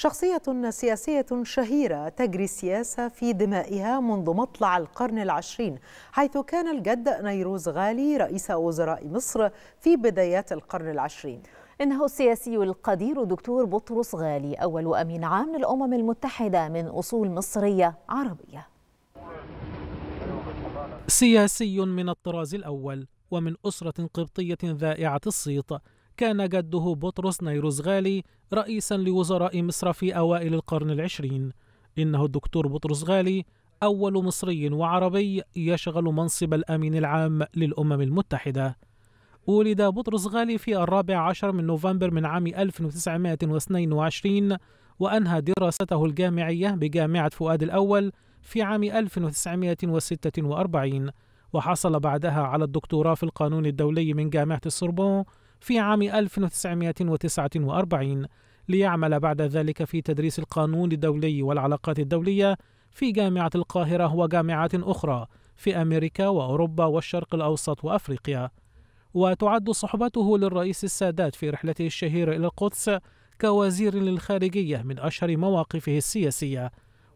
شخصية سياسية شهيرة تجري السياسة في دمائها منذ مطلع القرن العشرين حيث كان الجد نيروز غالي رئيس وزراء مصر في بدايات القرن العشرين إنه السياسي القدير دكتور بطرس غالي أول أمين عام للأمم المتحدة من أصول مصرية عربية سياسي من الطراز الأول ومن أسرة قبطية ذائعة الصيت كان جده بطرس غالي رئيسا لوزراء مصر في أوائل القرن العشرين إنه الدكتور بطرس غالي أول مصري وعربي يشغل منصب الأمين العام للأمم المتحدة ولد بطرس غالي في الرابع عشر من نوفمبر من عام 1922 وأنهى دراسته الجامعية بجامعة فؤاد الأول في عام 1946 وحصل بعدها على الدكتوراه في القانون الدولي من جامعة السوربون في عام 1949 ليعمل بعد ذلك في تدريس القانون الدولي والعلاقات الدولية في جامعة القاهرة وجامعات أخرى في أمريكا وأوروبا والشرق الأوسط وأفريقيا وتعد صحبته للرئيس السادات في رحلته الشهيرة إلى القدس كوزير للخارجية من أشهر مواقفه السياسية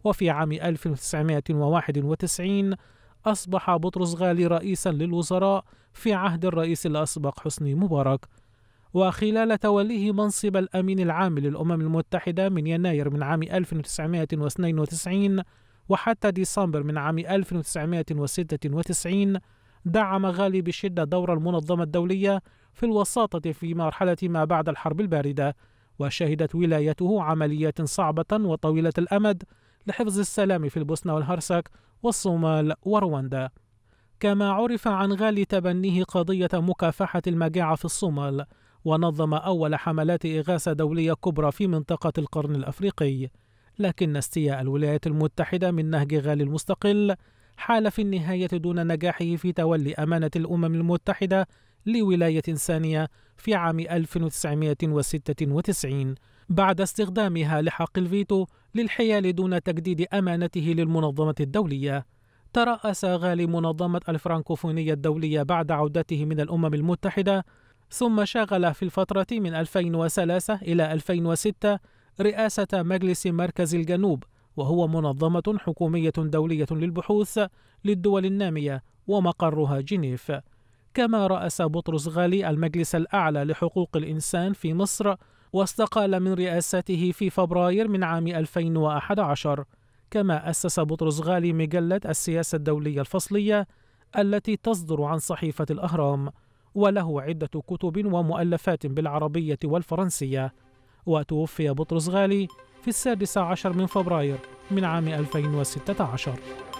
وفي عام 1991 أصبح بطرس غالي رئيسا للوزراء في عهد الرئيس الأسبق حسني مبارك وخلال توليه منصب الأمين العام للأمم المتحدة من يناير من عام 1992 وحتى ديسمبر من عام 1996 دعم غالي بشدة دور المنظمة الدولية في الوساطة في مرحلة ما بعد الحرب الباردة وشهدت ولايته عمليات صعبة وطويلة الأمد لحفظ السلام في البوسنة والهرسك والصومال ورواندا كما عرف عن غالي تبنيه قضية مكافحة المجاعة في الصومال ونظم أول حملات إغاثة دولية كبرى في منطقة القرن الأفريقي لكن استياء الولايات المتحدة من نهج غالي المستقل حال في النهاية دون نجاحه في تولي أمانة الأمم المتحدة لولاية ثانية في عام 1996 بعد استخدامها لحق الفيتو للحيال دون تجديد أمانته للمنظمة الدولية ترأس غالي منظمة الفرانكوفونية الدولية بعد عودته من الأمم المتحدة ثم شغل في الفترة من 2003 إلى 2006 رئاسة مجلس مركز الجنوب وهو منظمة حكومية دولية للبحوث للدول النامية ومقرها جنيف كما رأس بطرس غالي المجلس الأعلى لحقوق الإنسان في مصر واستقال من رئاسته في فبراير من عام 2011 كما أسس بطرس غالي مجلة السياسة الدولية الفصلية التي تصدر عن صحيفة الأهرام وله عدة كتب ومؤلفات بالعربية والفرنسية وتوفي بطرس غالي في السادس عشر من فبراير من عام 2016